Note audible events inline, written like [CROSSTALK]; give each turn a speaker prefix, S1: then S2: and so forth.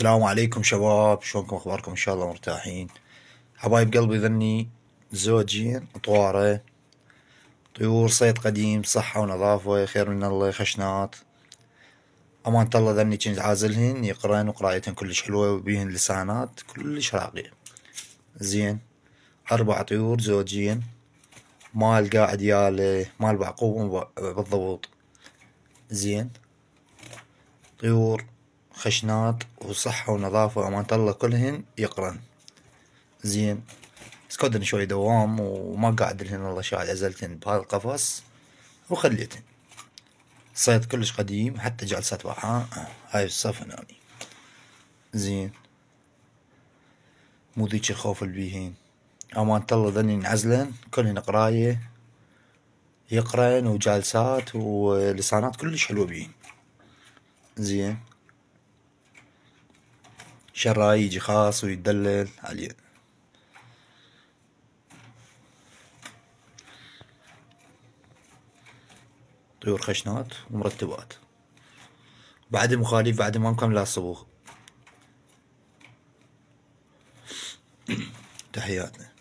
S1: السلام عليكم شباب شلونكم اخباركم ان شاء الله مرتاحين حبايب قلبي ذني زوجي طوارة طيور صيد قديم صحة ونظافة خير من الله خشنات أمانة الله ذني كنت عازلهن يقرأن وقرايتهن كلش حلوة وبيهن لسانات كلش راقية زين أربع طيور زوجين مال قاعد ياله مال بعقوب بالضبط زين طيور خشناط وصحة ونظافة وأمانة الله كلهن يقرن زين سكودن شوي دوام وما قاعد لهن الله شاعل عزلتن بهذا القفص وخليتن صيد كلش قديم حتى جلسات وحاء هاي الصف هنا زين مو ذيك الخوف اللي بيهن أمانة الله ذني عزلن كلهن قراية يقرن وجالسات ولسانات كلش حلوة بيهن زين شراي يجي خاص ويدلل عليه طيور خشنات ومرتبات بعد مخاليف بعد ما مكملة الصبوغ [COUGHS] تحياتنا